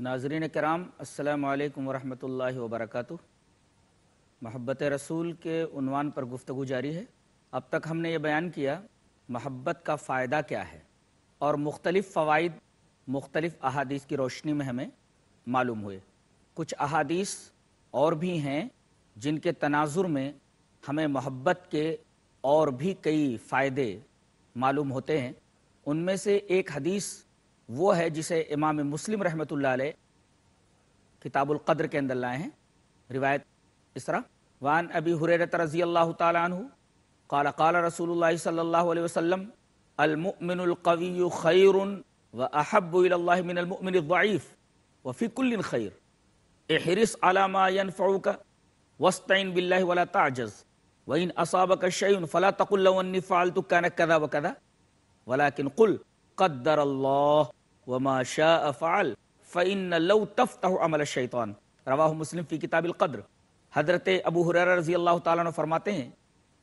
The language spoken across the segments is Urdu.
ناظرین کرام السلام علیکم ورحمۃ اللہ وبرکاتہ محبت رسول کے عنوان پر گفتگو جاری ہے اب تک ہم نے یہ بیان کیا محبت کا فائدہ کیا ہے اور مختلف فوائد مختلف احادیث کی روشنی میں ہمیں معلوم ہوئے کچھ احادیث اور بھی ہیں جن کے تناظر میں ہمیں محبت کے اور بھی کئی فائدے معلوم ہوتے ہیں ان میں سے ایک حدیث وہ ہے جسے امام مسلم رحمۃ اللہ علیہ کتاب القدر کے اندر لائے ہیں روایت اس طرح وان ابی حریرت رضی اللہ تعالیٰ عنہ قال قال رسول اللہ صلی اللہ علیہ وسلم المؤمن القوی خیر و احب اللہ من المؤمن الضعیف و فکل خیر احرس علامہ ينفعك وسطین بلّہ ولا تعجز وین اصاب کا شعین فلا تقل فالتو کا نہ کدا و کدا ولاکن قل قدر اللہ وما شاء فعل فإن لو تفتح عمل مسلم القدر حضرت ابو رضی اللہ تعالیٰ نے فرماتے ہیں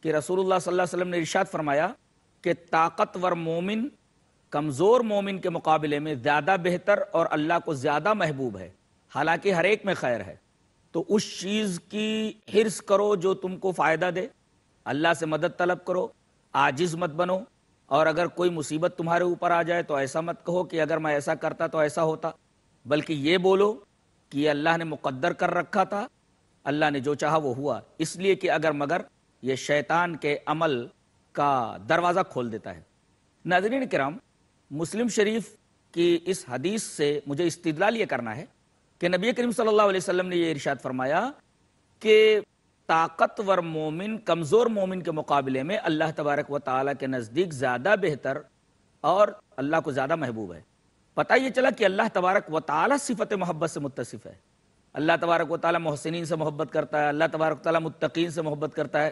کہ رسول اللہ صلی اللہ علیہ وسلم نے ارشاد فرمایا کہ طاقتور مومن کمزور مومن کے مقابلے میں زیادہ بہتر اور اللہ کو زیادہ محبوب ہے حالانکہ ہر ایک میں خیر ہے تو اس چیز کی حرص کرو جو تم کو فائدہ دے اللہ سے مدد طلب کرو آجز مت بنو اور اگر کوئی مصیبت تمہارے اوپر آ جائے تو ایسا مت کہو کہ اگر میں ایسا کرتا تو ایسا ہوتا بلکہ یہ بولو کہ یہ اللہ نے مقدر کر رکھا تھا اللہ نے جو چاہا وہ ہوا اس لیے کہ اگر مگر یہ شیطان کے عمل کا دروازہ کھول دیتا ہے ناظرین کرام مسلم شریف کی اس حدیث سے مجھے استدلال یہ کرنا ہے کہ نبی کریم صلی اللہ علیہ وسلم نے یہ ارشاد فرمایا کہ طاقتور مومن کمزور مومن کے مقابلے میں اللہ تبارک و تعالیٰ کے نزدیک زیادہ بہتر اور اللہ کو زیادہ محبوب ہے پتہ یہ چلا کہ اللہ تبارک و تعالیٰ صفت محبت سے متصف ہے اللہ تبارک و تعالیٰ محسنین سے محبت کرتا ہے اللہ تبارک و تعالیٰ متقین سے محبت کرتا ہے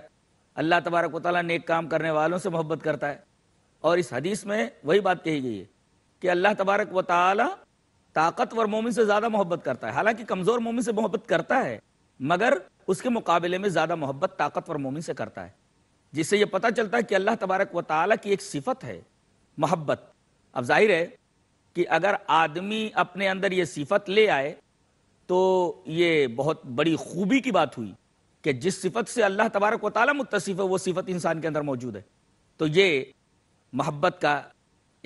اللہ تبارک و تعالیٰ نیک کام کرنے والوں سے محبت کرتا ہے اور اس حدیث میں وہی بات کہی گئی ہے کہ اللہ تبارک و تعالیٰ طاقتور مومن سے زیادہ محبت کرتا ہے حالانکہ کمزور مومن سے محبت کرتا ہے مگر اس کے مقابلے میں زیادہ محبت طاقتور مومن سے کرتا ہے جس سے یہ پتا چلتا ہے کہ اللہ تبارک و تعالیٰ کی ایک صفت ہے محبت اب ظاہر ہے کہ اگر آدمی اپنے اندر یہ صفت لے آئے تو یہ بہت بڑی خوبی کی بات ہوئی کہ جس صفت سے اللہ تبارک و تعالیٰ متصف ہے وہ صفت انسان کے اندر موجود ہے تو یہ محبت کا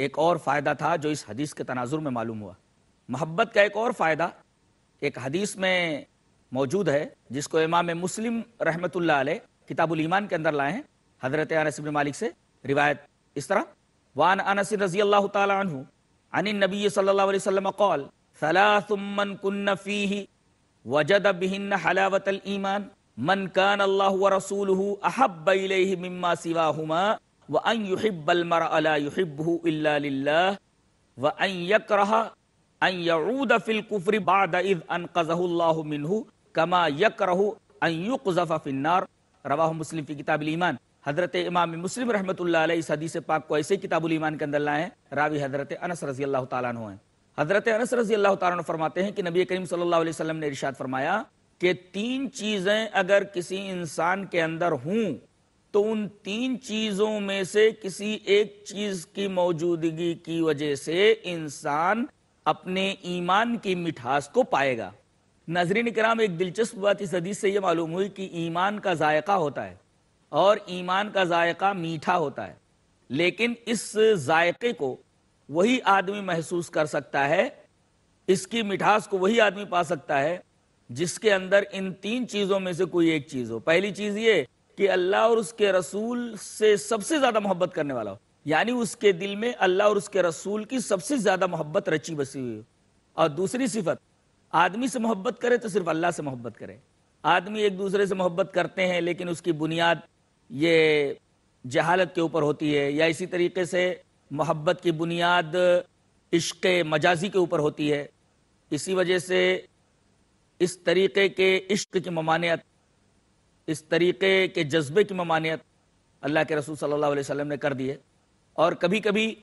ایک اور فائدہ تھا جو اس حدیث کے تناظر میں معلوم ہوا محبت کا ایک اور فائدہ ایک حدیث میں موجود ہے جس کو امام مسلم رحمۃ اللہ علیہ کتاب الایمان کے اندر لائے ہیں حضرت انس بن مالک سے روایت اس طرح وان انس رضی اللہ تعالی عنہ عن النبی صلی اللہ علیہ وسلم قال ثلاث من كن فيه وجد بهن حلاوة الإيمان من كان الله ورسوله أحب إليه مما سواهما وأن يحب المرأة لا يحبه إلا لله وأن يكره أن يعود في الكفر بعد إذ أنقذه الله منه کما یق رہا فنار روا مسلم فی کتاب الایمان حضرت امام مسلم رحمۃ اللہ علیہ اس حدیث پاک کو ایسے کتاب الایمان کے اندر لائیں راوی حضرت انس رضی اللہ تعالیٰ عنہ حضرت انس رضی اللہ تعالیٰ عنہ فرماتے ہیں کہ نبی کریم صلی اللہ علیہ وسلم نے ارشاد فرمایا کہ تین چیزیں اگر کسی انسان کے اندر ہوں تو ان تین چیزوں میں سے کسی ایک چیز کی موجودگی کی وجہ سے انسان اپنے ایمان کی مٹھاس کو پائے گا ناظرین کرام ایک دلچسپ بات اس حدیث سے یہ معلوم ہوئی کہ ایمان کا ذائقہ ہوتا ہے اور ایمان کا ذائقہ میٹھا ہوتا ہے لیکن اس ذائقے کو وہی آدمی محسوس کر سکتا ہے اس کی مٹھاس کو وہی آدمی پا سکتا ہے جس کے اندر ان تین چیزوں میں سے کوئی ایک چیز ہو پہلی چیز یہ کہ اللہ اور اس کے رسول سے سب سے زیادہ محبت کرنے والا ہو یعنی اس کے دل میں اللہ اور اس کے رسول کی سب سے زیادہ محبت رچی بسی ہوئی ہو اور دوسری صفت آدمی سے محبت کرے تو صرف اللہ سے محبت کرے آدمی ایک دوسرے سے محبت کرتے ہیں لیکن اس کی بنیاد یہ جہالت کے اوپر ہوتی ہے یا اسی طریقے سے محبت کی بنیاد عشق مجازی کے اوپر ہوتی ہے اسی وجہ سے اس طریقے کے عشق کی ممانعت اس طریقے کے جذبے کی ممانعت اللہ کے رسول صلی اللہ علیہ وسلم نے کر دی ہے اور کبھی کبھی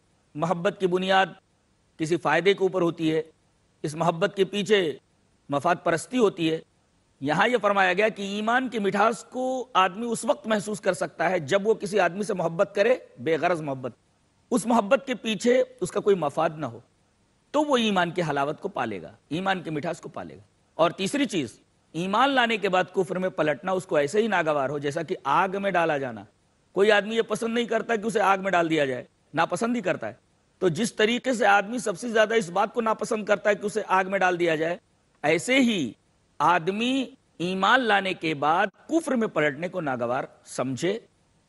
محبت کی بنیاد کسی فائدے کے اوپر ہوتی ہے اس محبت کے پیچھے مفاد پرستی ہوتی ہے یہاں یہ فرمایا گیا کہ ایمان کی مٹھاس کو آدمی اس وقت محسوس کر سکتا ہے جب وہ کسی آدمی سے محبت کرے بے غرض محبت اس محبت کے پیچھے اس کا کوئی مفاد نہ ہو تو وہ ایمان کی حلاوت کو پالے گا ایمان کی مٹھاس کو پالے گا اور تیسری چیز ایمان لانے کے بعد کفر میں پلٹنا اس کو ایسے ہی ناگوار ہو جیسا کہ آگ میں ڈالا جانا کوئی آدمی یہ پسند نہیں کرتا کہ اسے آگ میں ڈال دیا جائے ناپسند ہی کرتا ہے تو جس طریقے سے آدمی سب سے زیادہ اس بات کو ناپسند کرتا ہے کہ اسے آگ میں ڈال دیا جائے ایسے ہی آدمی ایمان لانے کے بعد کفر میں پلٹنے کو ناگوار سمجھے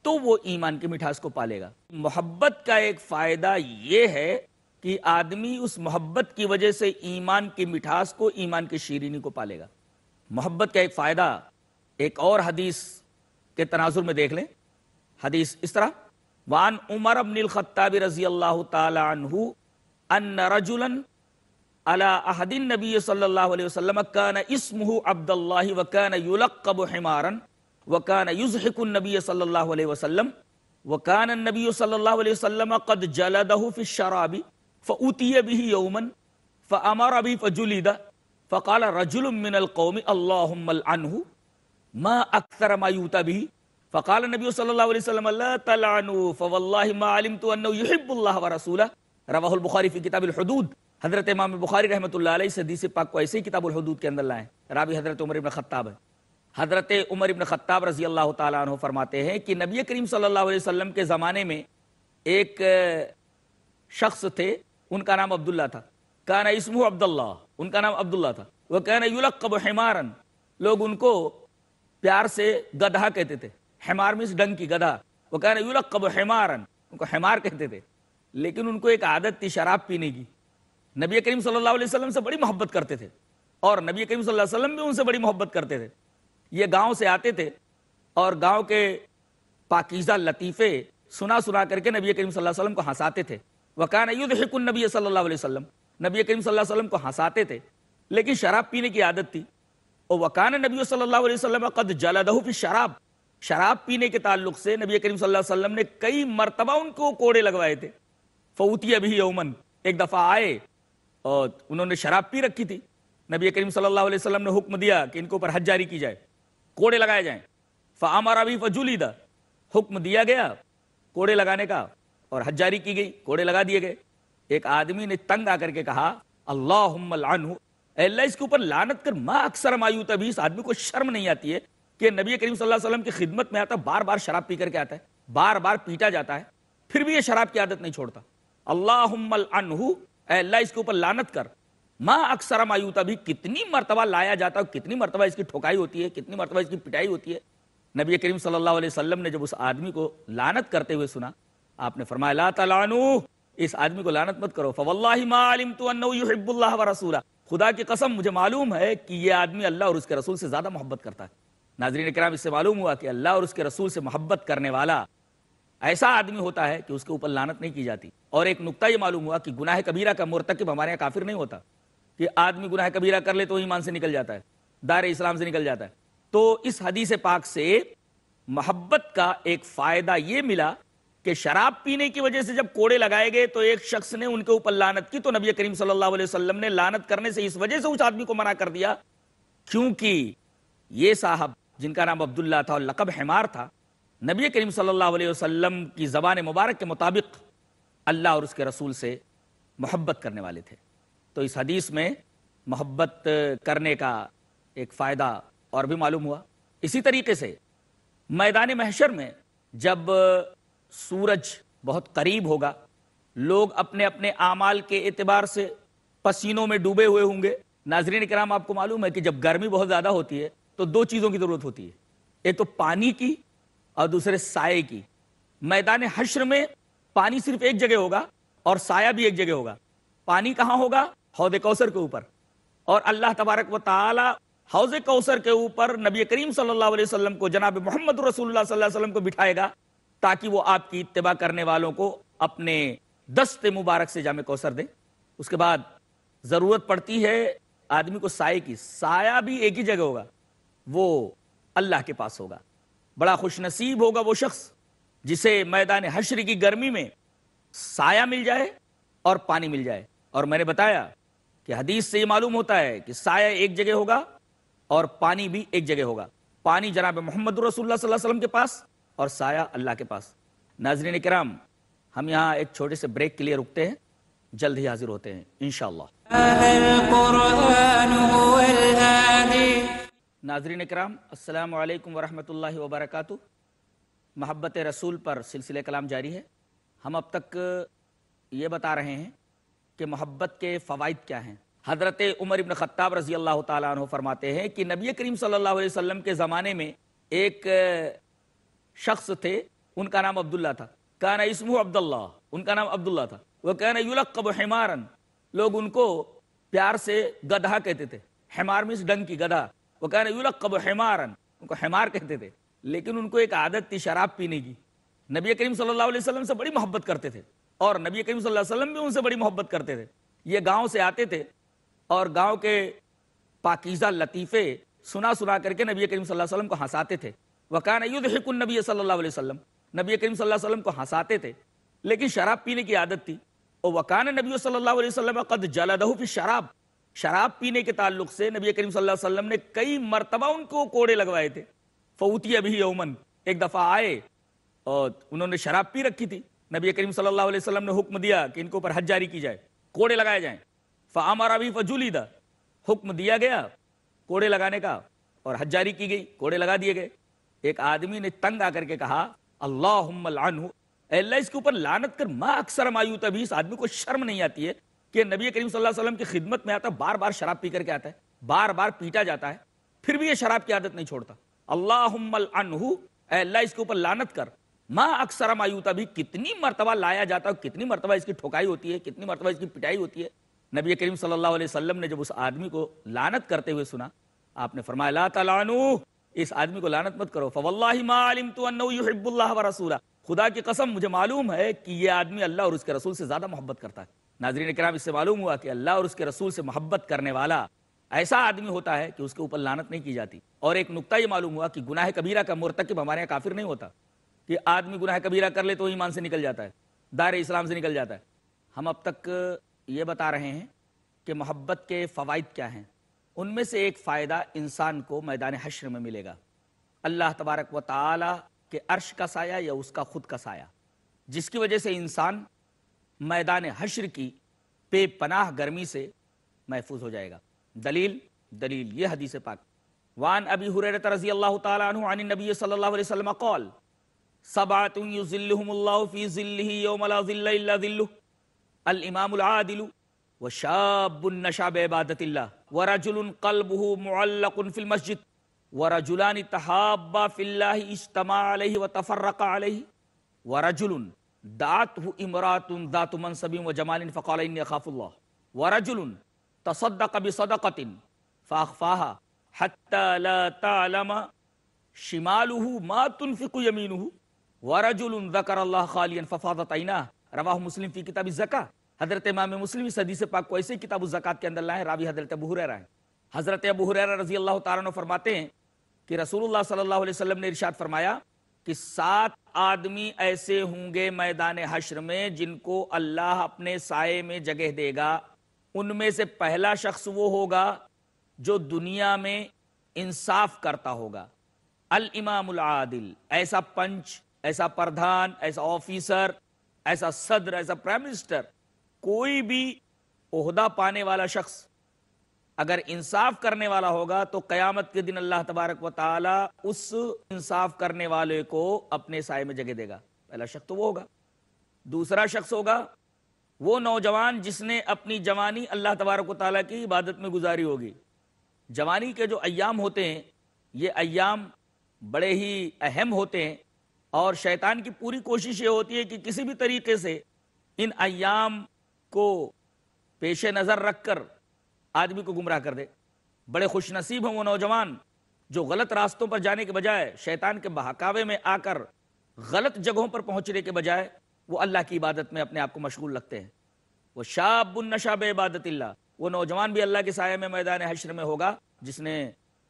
تو وہ ایمان کی مٹھاس کو پالے گا محبت کا ایک فائدہ یہ ہے کہ آدمی اس محبت کی وجہ سے ایمان کی مٹھاس کو ایمان کی شیرینی کو پالے گا محبت کا ایک فائدہ ایک اور حدیث کے تناظر میں دیکھ لیں حدیث اس طرح وعن عمر بن الخطاب رضي الله تعالى عنه أن رجلا على أحد النبي صلى الله عليه وسلم كان اسمه عبد الله وكان يلقب حمارا وكان يزحك النبي صلى الله عليه وسلم وكان النبي صلى الله عليه وسلم قد جلده في الشراب فأتي به يوما فأمر به فجلد فقال رجل من القوم اللهم العنه ما أكثر ما يؤتى به فقال نبی صلی اللہ علیہ وسلم ما البخاری فی کتاب الحدود حضرت امام بخاری رحمۃ اللہ علیہ حدیث پاک کو ایسے ہی کتاب الحدود کے اندر لائیں رابی حضرت عمر ابن خطاب ہے حضرت عمر ابن خطاب رضی اللہ تعالیٰ عنہ فرماتے ہیں کہ نبی کریم صلی اللہ علیہ وسلم کے زمانے میں ایک شخص تھے ان کا نام عبداللہ تھا کانا اسمو عبداللہ ان کا نام عبداللہ تھا وہ کہنا حمارن لوگ ان کو پیار سے گدہ کہتے تھے مس ڈنگ کی گدا یو ایودب ہیمارن ان کو ہیمار کہتے تھے لیکن ان کو ایک عادت تھی شراب پینے کی نبی کریم صلی اللہ علیہ وسلم سے بڑی محبت کرتے تھے اور نبی کریم صلی اللہ علیہ وسلم بھی ان سے بڑی محبت کرتے تھے یہ گاؤں سے آتے تھے اور گاؤں کے پاکیزہ لطیفے سنا سنا کر کے نبی کریم صلی اللہ علیہ وسلم کو ہنساتے تھے وکان ایود حکن نبی صلی اللہ علیہ وسلم نبی کریم صلی اللہ علیہ وسلم کو ہنساتے تھے لیکن شراب پینے کی عادت تھی وہ وکان نبی صلی اللہ علیہ وسلم قد جلدہ فی شراب شراب پینے کے تعلق سے نبی کریم صلی اللہ علیہ وسلم نے کئی مرتبہ ان کو کوڑے لگوائے تھے فوتی ابھی یومن ایک دفعہ آئے اور انہوں نے شراب پی رکھی تھی نبی کریم صلی اللہ علیہ وسلم نے حکم دیا کہ ان کے اوپر حج جاری کی جائے کوڑے لگائے جائیں بھی فجولی دا حکم دیا گیا کوڑے لگانے کا اور حج جاری کی گئی کوڑے لگا دیے گئے ایک آدمی نے تنگ آ کر کے کہا اللہ اس کے اوپر لانت کر ماں اکثر مایو تبھی اس آدمی کو شرم نہیں آتی ہے کہ نبی کریم صلی اللہ علیہ وسلم کی خدمت میں آتا ہے بار بار شراب پی کر کے آتا ہے بار بار پیٹا جاتا ہے پھر بھی یہ شراب کی عادت نہیں چھوڑتا اللہ اللہ اس کے اوپر لانت کر ماں اکثر بھی کتنی مرتبہ لایا جاتا ہے کتنی مرتبہ اس کی ٹھوکائی ہوتی ہے کتنی مرتبہ اس کی پٹائی ہوتی ہے نبی کریم صلی اللہ علیہ وسلم نے جب اس آدمی کو لانت کرتے ہوئے سنا آپ نے فرمایا لا تلانو اس آدمی کو لانت مت کرو فواللہ ما اللہ خدا کی قسم مجھے معلوم ہے کہ یہ آدمی اللہ اور اس کے رسول سے زیادہ محبت کرتا ہے ناظرین کرام اس سے معلوم ہوا کہ اللہ اور اس کے رسول سے محبت کرنے والا ایسا آدمی ہوتا ہے کہ اس کے اوپر لانت نہیں کی جاتی اور ایک نقطہ یہ معلوم ہوا کہ گناہ کبیرہ کا مرتکب ہمارے یہاں کافر نہیں ہوتا کہ آدمی گناہ کبیرہ کر لے تو ایمان سے نکل جاتا ہے دار اسلام سے نکل جاتا ہے تو اس حدیث پاک سے محبت کا ایک فائدہ یہ ملا کہ شراب پینے کی وجہ سے جب کوڑے لگائے گئے تو ایک شخص نے ان کے اوپر لانت کی تو نبی کریم صلی اللہ علیہ وسلم نے لانت کرنے سے اس وجہ سے اس آدمی کو منع کر دیا کیونکہ یہ صاحب جن کا نام عبداللہ تھا اور لقب حمار تھا نبی کریم صلی اللہ علیہ وسلم کی زبان مبارک کے مطابق اللہ اور اس کے رسول سے محبت کرنے والے تھے تو اس حدیث میں محبت کرنے کا ایک فائدہ اور بھی معلوم ہوا اسی طریقے سے میدان محشر میں جب سورج بہت قریب ہوگا لوگ اپنے اپنے اعمال کے اعتبار سے پسینوں میں ڈوبے ہوئے ہوں گے ناظرین کرام آپ کو معلوم ہے کہ جب گرمی بہت زیادہ ہوتی ہے تو دو چیزوں کی ضرورت ہوتی ہے ایک تو پانی کی اور دوسرے سائے کی میدان حشر میں پانی صرف ایک جگہ ہوگا اور سایہ بھی ایک جگہ ہوگا پانی کہاں ہوگا حوض کوثر کے اوپر اور اللہ تبارک و تعالی حوض کوثر کے اوپر نبی کریم صلی اللہ علیہ وسلم کو جناب محمد رسول اللہ صلی اللہ علیہ وسلم کو بٹھائے گا تاکہ وہ آپ کی اتباع کرنے والوں کو اپنے دست مبارک سے جامع کوثر دے اس کے بعد ضرورت پڑتی ہے آدمی کو سائے کی سایہ بھی ایک ہی جگہ ہوگا وہ اللہ کے پاس ہوگا بڑا خوش نصیب ہوگا وہ شخص جسے میدان حشر کی گرمی میں سایہ مل جائے اور پانی مل جائے اور میں نے بتایا کہ حدیث سے یہ معلوم ہوتا ہے کہ سایہ ایک جگہ ہوگا اور پانی بھی ایک جگہ ہوگا پانی جناب محمد رسول اللہ صلی اللہ علیہ وسلم کے پاس اور سایہ اللہ کے پاس ناظرین کرام ہم یہاں ایک چھوٹے سے بریک کے لیے رکتے ہیں جلد ہی حاضر ہوتے ہیں انشاءاللہ اللہ ناظرین اکرام السلام علیکم ورحمۃ اللہ وبرکاتہ محبت رسول پر سلسلہ کلام جاری ہے ہم اب تک یہ بتا رہے ہیں کہ محبت کے فوائد کیا ہیں حضرت عمر ابن خطاب رضی اللہ تعالیٰ عنہ فرماتے ہیں کہ نبی کریم صلی اللہ علیہ وسلم کے زمانے میں ایک شخص تھے ان کا نام عبداللہ تھا کہنا اسم عبداللہ ان کا نام عبداللہ تھا وہ کہنا یولقب حمارن لوگ ان کو پیار سے گدھا کہتے تھے ہیمارم اس ڈنگ کی گدھا وہ لقب ہیمارن ان کو حمار کہتے تھے لیکن ان کو ایک عادت تھی شراب پینے کی نبی کریم صلی اللہ علیہ وسلم سے بڑی محبت کرتے تھے اور نبی کریم صلی اللہ علیہ وسلم بھی ان سے بڑی محبت کرتے تھے یہ گاؤں سے آتے تھے اور گاؤں کے پاکیزہ لطیفے سنا سنا کر کے نبی کریم صلی اللہ علیہ وسلم کو ہنساتے تھے وکان ایود حکن نبی صلی اللہ علیہ وسلم نبی کریم صلی اللہ علیہ وسلم کو ہنساتے تھے لیکن شراب پینے کی عادت تھی وہ وکان نبی صلی اللہ علیہ وسلم قد جلدہ فی شراب شراب پینے کے تعلق سے نبی کریم صلی اللہ علیہ وسلم نے کئی مرتبہ ان کو کوڑے لگوائے تھے فوتی ابھی یومن ایک دفعہ آئے اور انہوں نے شراب پی رکھی تھی نبی کریم صلی اللہ علیہ وسلم نے حکم دیا کہ ان کے اوپر حج جاری کی جائے کوڑے لگائے جائیں فہم فلی دا حکم دیا گیا کوڑے لگانے کا اور حج جاری کی گئی کوڑے لگا دیے گئے ایک آدمی نے تنگ آ کر کے کہا اللہ اللہ اس کے اوپر لانت کر ماں اکثر مایو تبھی اس آدمی کو شرم نہیں آتی ہے کہ نبی کریم صلی اللہ علیہ وسلم کی خدمت میں آتا ہے بار بار شراب پی کر کے آتا ہے بار بار پیٹا جاتا ہے پھر بھی یہ شراب کی عادت نہیں چھوڑتا اللہ اللہ اس کے اوپر لانت کر ماں اکثر مایوتا بھی کتنی مرتبہ لایا جاتا ہے کتنی مرتبہ اس کی ٹھوکائی ہوتی ہے کتنی مرتبہ اس کی پٹائی ہوتی ہے نبی کریم صلی اللہ علیہ وسلم نے جب اس آدمی کو لانت کرتے ہوئے سنا آپ نے فرمایا اس آدمی کو لانت مت کرو ما انہو یحب اللہ رسولہ خدا کی قسم مجھے معلوم ہے کہ یہ آدمی اللہ اور اس کے رسول سے زیادہ محبت کرتا ہے ناظرین کرام اس سے معلوم ہوا کہ اللہ اور اس کے رسول سے محبت کرنے والا ایسا آدمی ہوتا ہے کہ اس کے اوپر لانت نہیں کی جاتی اور ایک نکتہ یہ معلوم ہوا کہ گناہ کبیرہ کا مرتکب ہوتا کہ آدمی گناہ کبیرہ کر لے تو ایمان سے نکل جاتا ہے دار اسلام سے نکل جاتا ہے ہم اب تک یہ بتا رہے ہیں کہ محبت کے فوائد کیا ہیں ان میں سے ایک فائدہ انسان کو میدان حشر میں ملے گا اللہ تبارک و تعالی کے عرش کا سایہ یا اس کا خود کا سایہ جس کی وجہ سے انسان میدان حشر کی بے پناہ گرمی سے محفوظ ہو جائے گا دلیل دلیل یہ حدیث پاک وان ابی حریرت رضی اللہ تعالی عنہ عن النبی صلی اللہ علیہ وسلم قول سبعت یزلہم اللہ فی ظلہ یوم لا ظل الا ظلہ الامام العادل وشاب النشا بعبادت اللہ ورجل قلبہ معلق فی المسجد ورجلان تحابا فی اللہ اجتماع علیہ وتفرق علیہ ورجل دات امرات دات منصب و جمال فقال انی خاف اللہ ورجل تصدق بصدقت فاخفاها حتى لا تعلم شماله ما تنفق يمينه ورجل ذكر الله خاليا ففاضت عيناه رواه مسلم في كتاب الزكاه حضرت امام مسلم اس حدیث پاک کو ایسے کتاب الزکات کے اندر لائے راوی حضرت ابو ہریرہ ہیں حضرت ابو ہریرہ رضی اللہ تعالی عنہ فرماتے ہیں کہ رسول اللہ صلی اللہ علیہ وسلم نے ارشاد فرمایا کہ سات آدمی ایسے ہوں گے میدان حشر میں جن کو اللہ اپنے سائے میں جگہ دے گا ان میں سے پہلا شخص وہ ہوگا جو دنیا میں انصاف کرتا ہوگا الامام العادل ایسا پنچ ایسا پردھان ایسا آفیسر ایسا صدر ایسا پرائم منسٹر کوئی بھی عہدہ پانے والا شخص اگر انصاف کرنے والا ہوگا تو قیامت کے دن اللہ تبارک و تعالیٰ اس انصاف کرنے والے کو اپنے سائے میں جگہ دے گا پہلا شخص تو وہ ہوگا دوسرا شخص ہوگا وہ نوجوان جس نے اپنی جوانی اللہ تبارک و تعالیٰ کی عبادت میں گزاری ہوگی جوانی کے جو ایام ہوتے ہیں یہ ایام بڑے ہی اہم ہوتے ہیں اور شیطان کی پوری کوشش یہ ہوتی ہے کہ کسی بھی طریقے سے ان ایام کو پیش نظر رکھ کر آدمی کو گمراہ کر دے بڑے خوش نصیب ہیں وہ نوجوان جو غلط راستوں پر جانے کے بجائے شیطان کے بہکاوے میں آ کر غلط جگہوں پر پہنچنے کے بجائے وہ اللہ کی عبادت میں اپنے آپ کو مشغول لگتے ہیں وہ شاب النشہ عبادت اللہ وہ نوجوان بھی اللہ کے سائے میں میدان حشر میں ہوگا جس نے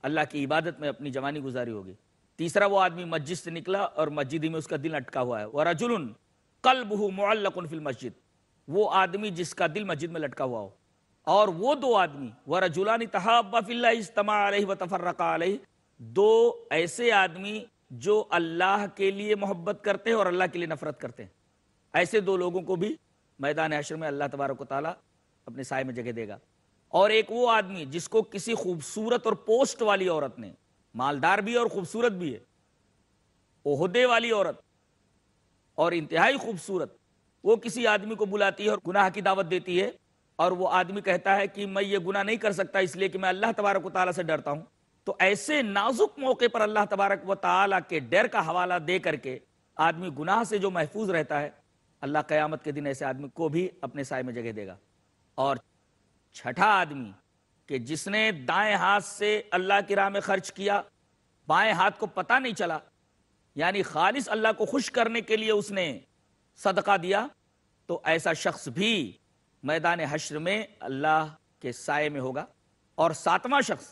اللہ کی عبادت میں اپنی جوانی گزاری ہوگی تیسرا وہ آدمی مسجد سے نکلا اور مسجد میں اس کا دل اٹکا ہوا ہے وہ اجرن کل بہ مفل مسجد وہ آدمی جس کا دل مسجد میں لٹکا ہوا ہو اور وہ دو آدمی وہ رجولان فی اللہ اجتماع علیہ و تفرق دو ایسے آدمی جو اللہ کے لیے محبت کرتے ہیں اور اللہ کے لیے نفرت کرتے ہیں ایسے دو لوگوں کو بھی میدان حشر میں اللہ تبارک و تعالیٰ اپنے سائے میں جگہ دے گا اور ایک وہ آدمی جس کو کسی خوبصورت اور پوسٹ والی عورت نے مالدار بھی اور خوبصورت بھی ہے والی عورت اور انتہائی خوبصورت وہ کسی آدمی کو بلاتی ہے اور گناہ کی دعوت دیتی ہے اور وہ آدمی کہتا ہے کہ میں یہ گناہ نہیں کر سکتا اس لیے کہ میں اللہ تبارک و تعالیٰ سے ڈرتا ہوں تو ایسے نازک موقع پر اللہ تبارک و تعالیٰ کے ڈر کا حوالہ دے کر کے آدمی گناہ سے جو محفوظ رہتا ہے اللہ قیامت کے دن ایسے آدمی کو بھی اپنے سائے میں جگہ دے گا اور چھٹا آدمی کہ جس نے دائیں ہاتھ سے اللہ کی راہ میں خرچ کیا بائیں ہاتھ کو پتہ نہیں چلا یعنی خالص اللہ کو خوش کرنے کے لیے اس نے صدقہ دیا تو ایسا شخص بھی میدان حشر میں اللہ کے سائے میں ہوگا اور ساتواں شخص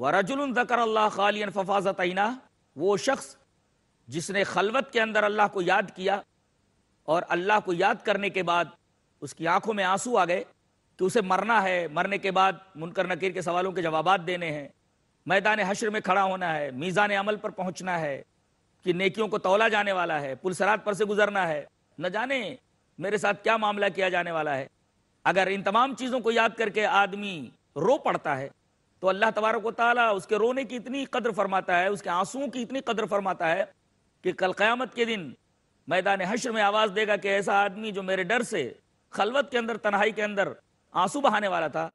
ورجل ذکر اللہ خالی ففاظ تعینہ وہ شخص جس نے خلوت کے اندر اللہ کو یاد کیا اور اللہ کو یاد کرنے کے بعد اس کی آنکھوں میں آنسو آ گئے کہ اسے مرنا ہے مرنے کے بعد منکر نکیر کے سوالوں کے جوابات دینے ہیں میدان حشر میں کھڑا ہونا ہے میزان عمل پر پہنچنا ہے کہ نیکیوں کو تولا جانے والا ہے پلسرات پر سے گزرنا ہے نہ جانے میرے ساتھ کیا معاملہ کیا جانے والا ہے اگر ان تمام چیزوں کو یاد کر کے آدمی رو پڑتا ہے تو اللہ تبارک و تعالیٰ اس کے رونے کی اتنی قدر فرماتا ہے اس کے آنسوؤں کی اتنی قدر فرماتا ہے کہ کل قیامت کے دن میدان حشر میں آواز دے گا کہ ایسا آدمی جو میرے ڈر سے خلوت کے اندر تنہائی کے اندر آنسو بہانے والا تھا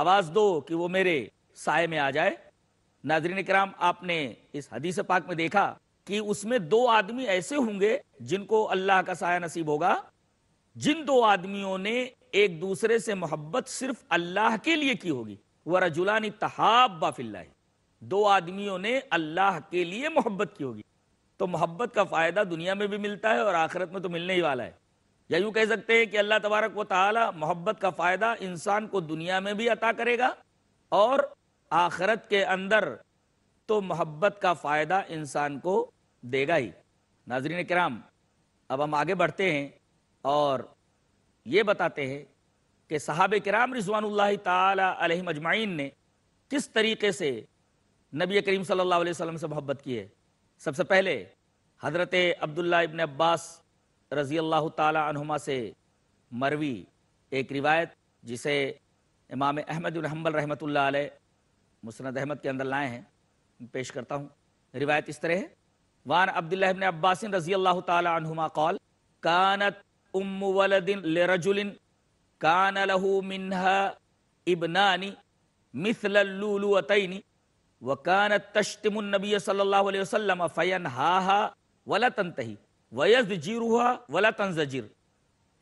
آواز دو کہ وہ میرے سائے میں آ جائے ناظرین کرام آپ نے اس حدیث پاک میں دیکھا کہ اس میں دو آدمی ایسے ہوں گے جن کو اللہ کا سایہ نصیب ہوگا جن دو آدمیوں نے ایک دوسرے سے محبت صرف اللہ کے لیے کی ہوگی وہ رجولان تحاب باف اللہ دو آدمیوں نے اللہ کے لیے محبت کی ہوگی تو محبت کا فائدہ دنیا میں بھی ملتا ہے اور آخرت میں تو ملنے ہی والا ہے یا یوں کہہ سکتے ہیں کہ اللہ تبارک و تعالی محبت کا فائدہ انسان کو دنیا میں بھی عطا کرے گا اور آخرت کے اندر تو محبت کا فائدہ انسان کو دے گا ہی ناظرین کرام اب ہم آگے بڑھتے ہیں اور یہ بتاتے ہیں کہ صحاب کرام رضوان اللہ تعالی علیہ مجمعین نے کس طریقے سے نبی کریم صلی اللہ علیہ وسلم سے محبت کی ہے سب سے پہلے حضرت عبداللہ ابن عباس رضی اللہ تعالی عنہما سے مروی ایک روایت جسے امام احمد الحمبل رحمۃ اللہ علیہ مسند احمد کے اندر لائے ہیں پیش کرتا ہوں روایت اس طرح ہے وان عبداللہ ابن عباس رضی اللہ تعالی عنہما قال کانت أم ولد لرجل كان له منها ابنان مثل اللولوتين وكانت تشتم النبي صلى الله عليه وسلم فينهاها ولا تنتهي ويزجرها ولا تنزجر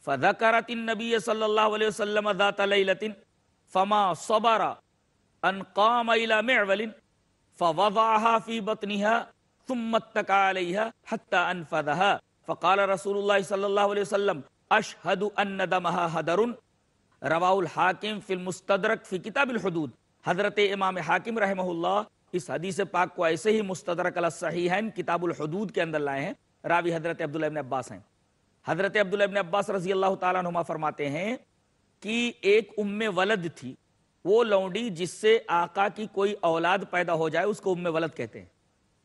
فذكرت النبي صلى الله عليه وسلم ذات ليلة فما صبر أن قام إلى معول فوضعها في بطنها ثم اتكى عليها حتى أنفذها فقال رسول اللہ صلی اللہ علیہ وسلم اشہد ان دمہ حدر روا الحاکم فی المستدرک فی کتاب الحدود حضرت امام حاکم رحمہ اللہ اس حدیث پاک کو ایسے ہی مستدرک علی الصحیحین کتاب الحدود کے اندر لائے ہیں راوی حضرت عبداللہ ابن عباس ہیں حضرت عبداللہ ابن عباس رضی اللہ تعالیٰ عنہ فرماتے ہیں کہ ایک ام ولد تھی وہ لونڈی جس سے آقا کی کوئی اولاد پیدا ہو جائے اس کو ام ولد کہتے ہیں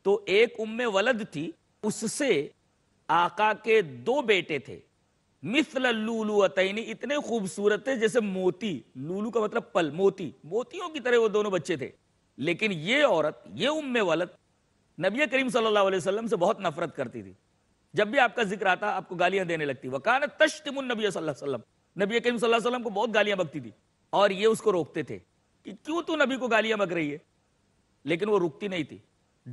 تو ایک ام ولد تھی اس سے آقا کے دو بیٹے تھے مثل اللولو اتینی اتنے خوبصورت تھے جیسے موتی لولو کا مطلب پل موتی موتیوں کی طرح وہ دونوں بچے تھے لیکن یہ عورت یہ ام ولد نبی کریم صلی اللہ علیہ وسلم سے بہت نفرت کرتی تھی جب بھی آپ کا ذکر آتا آپ کو گالیاں دینے لگتی وکان تشتم النبی صلی اللہ علیہ وسلم نبی کریم صلی اللہ علیہ وسلم کو بہت گالیاں بکتی تھی اور یہ اس کو روکتے تھے کہ کیوں تو نبی کو گالیاں بک رہی ہے لیکن وہ رکتی نہیں تھی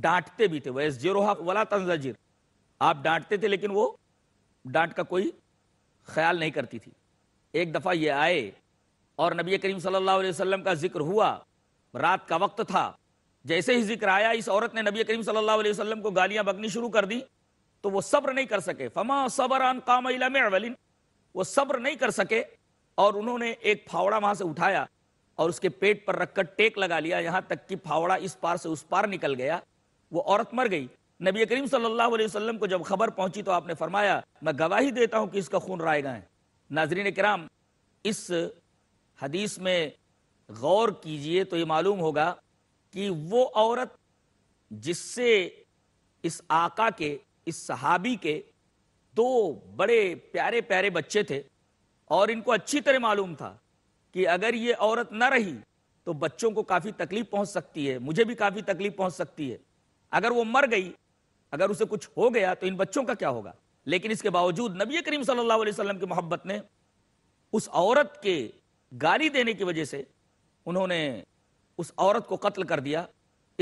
ڈانٹتے بھی تھے ویس جیروحا ولا تنزجر آپ ڈانٹتے تھے لیکن وہ ڈانٹ کا کوئی خیال نہیں کرتی تھی ایک دفعہ یہ آئے اور نبی کریم صلی اللہ علیہ وسلم کا ذکر ہوا رات کا وقت تھا جیسے ہی ذکر آیا اس عورت نے نبی کریم صلی اللہ علیہ وسلم کو گالیاں بگنی شروع کر دی تو وہ صبر نہیں کر سکے فما صبر ان کام علم وہ صبر نہیں کر سکے اور انہوں نے ایک پھاوڑا وہاں سے اٹھایا اور اس کے پیٹ پر رکھ کر ٹیک لگا لیا یہاں تک کہ پھاوڑا اس پار سے اس پار نکل گیا وہ عورت مر گئی نبی کریم صلی اللہ علیہ وسلم کو جب خبر پہنچی تو آپ نے فرمایا میں گواہی دیتا ہوں کہ اس کا خون رائے گاہ ناظرین کرام اس حدیث میں غور کیجئے تو یہ معلوم ہوگا کہ وہ عورت جس سے اس آقا کے اس صحابی کے دو بڑے پیارے پیارے بچے تھے اور ان کو اچھی طرح معلوم تھا کہ اگر یہ عورت نہ رہی تو بچوں کو کافی تکلیف پہنچ سکتی ہے مجھے بھی کافی تکلیف پہنچ سکتی ہے اگر وہ مر گئی اگر اسے کچھ ہو گیا تو ان بچوں کا کیا ہوگا لیکن اس کے باوجود نبی کریم صلی اللہ علیہ وسلم کی محبت نے اس عورت کے گالی دینے کی وجہ سے انہوں نے اس عورت کو قتل کر دیا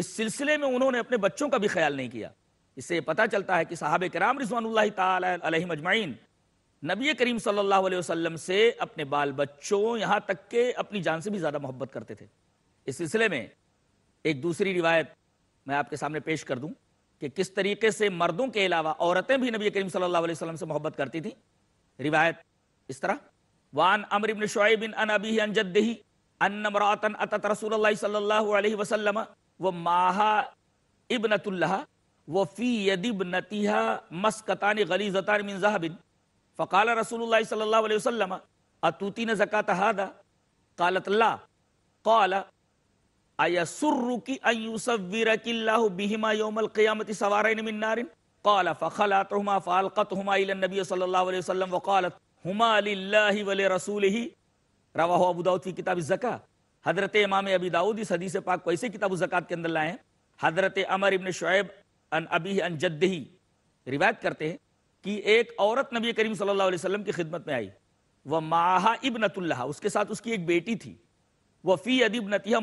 اس سلسلے میں انہوں نے اپنے بچوں کا بھی خیال نہیں کیا اس سے پتہ چلتا ہے کہ صحابہ کرام رضوان اللہ تعالی علیہ مجمعین نبی کریم صلی اللہ علیہ وسلم سے اپنے بال بچوں یہاں تک کہ اپنی جان سے بھی زیادہ محبت کرتے تھے اس سلسلے میں ایک دوسری روایت میں آپ کے سامنے پیش کر دوں کہ کس طریقے سے مردوں کے علاوہ عورتیں بھی نبی کریم صلی اللہ علیہ وسلم سے محبت کرتی تھیں روایت اس طرح وان امر ابن شعیب ان ابی ان جدہی ان امراتن اتت رسول اللہ صلی اللہ علیہ وسلم و ماہا ابنت اللہ و فی ید ابنتیہ مسکتان غلیظتان من زہب فقال رسول اللہ صلی اللہ علیہ وسلم اتوتین زکاة ہادا قالت اللہ قال حضرت امام ابی داؤد اس حدیث پاک کو ایسے کتاب الزکات کے اندر لائے ہیں حضرت عمر ابن شعیب ان ابی ان جدہی روایت کرتے ہیں کہ ایک عورت نبی کریم صلی اللہ علیہ وسلم کی خدمت میں آئی وہ ماہا ابنت اللہ اس کے ساتھ اس کی ایک بیٹی تھی وفی ادیب نتیہ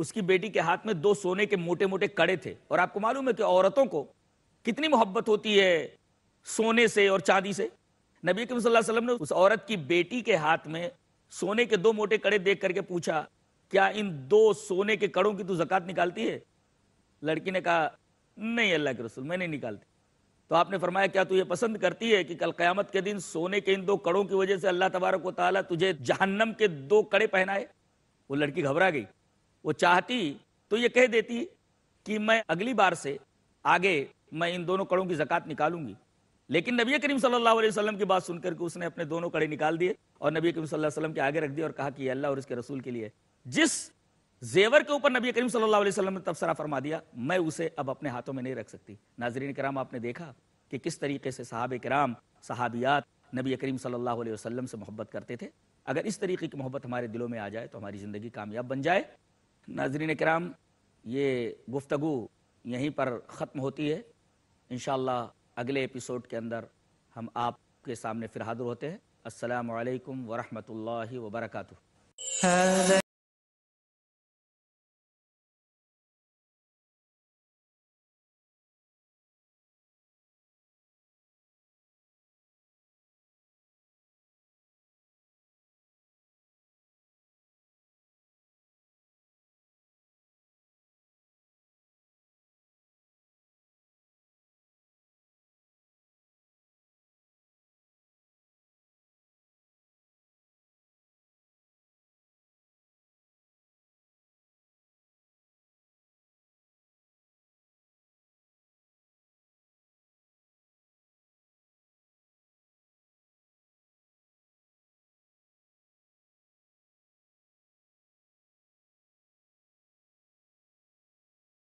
اس کی بیٹی کے ہاتھ میں دو سونے کے موٹے موٹے کڑے تھے اور آپ کو معلوم ہے کہ عورتوں کو کتنی محبت ہوتی ہے سونے سے اور چاندی سے نبی کریم صلی اللہ علیہ وسلم نے اس عورت کی بیٹی کے ہاتھ میں سونے کے دو موٹے کڑے دیکھ کر کے پوچھا کیا ان دو سونے کے کڑوں کی تو زکوٰۃ نکالتی ہے لڑکی نے کہا نہیں اللہ کے رسول میں نہیں نکالتی تو آپ نے فرمایا کیا تو یہ پسند کرتی ہے کہ کل قیامت کے دن سونے کے ان دو کڑوں کی وجہ سے اللہ تبارک و تعالیٰ تجھے جہنم کے دو کڑے پہنائے وہ لڑکی گھبرا گئی وہ چاہتی تو یہ کہہ دیتی کہ میں اگلی بار سے آگے میں ان دونوں کڑوں کی زکات نکالوں گی لیکن نبی کریم صلی اللہ علیہ وسلم کی بات سن کر کے اس نے اپنے دونوں کڑے نکال دیے اور نبی کریم صلی اللہ علیہ وسلم کے آگے رکھ دیے اور کہا کہ اللہ اور اس کے رسول کے لیے جس زیور کے اوپر نبی کریم صلی اللہ علیہ وسلم نے تبصرہ فرما دیا میں اسے اب اپنے ہاتھوں میں نہیں رکھ سکتی ناظرین کرام آپ نے دیکھا کہ کس طریقے سے صحاب کرام صحابیات نبی کریم صلی اللہ علیہ وسلم سے محبت کرتے تھے اگر اس طریقے کی محبت ہمارے دلوں میں آ جائے تو ہماری زندگی کامیاب بن جائے ناظرین کرام یہ گفتگو یہیں پر ختم ہوتی ہے انشاءاللہ اگلے اپیسوڈ کے اندر ہم آپ کے سامنے فرحادر ہوتے ہیں السلام علیکم ورحمۃ اللہ وبرکاتہ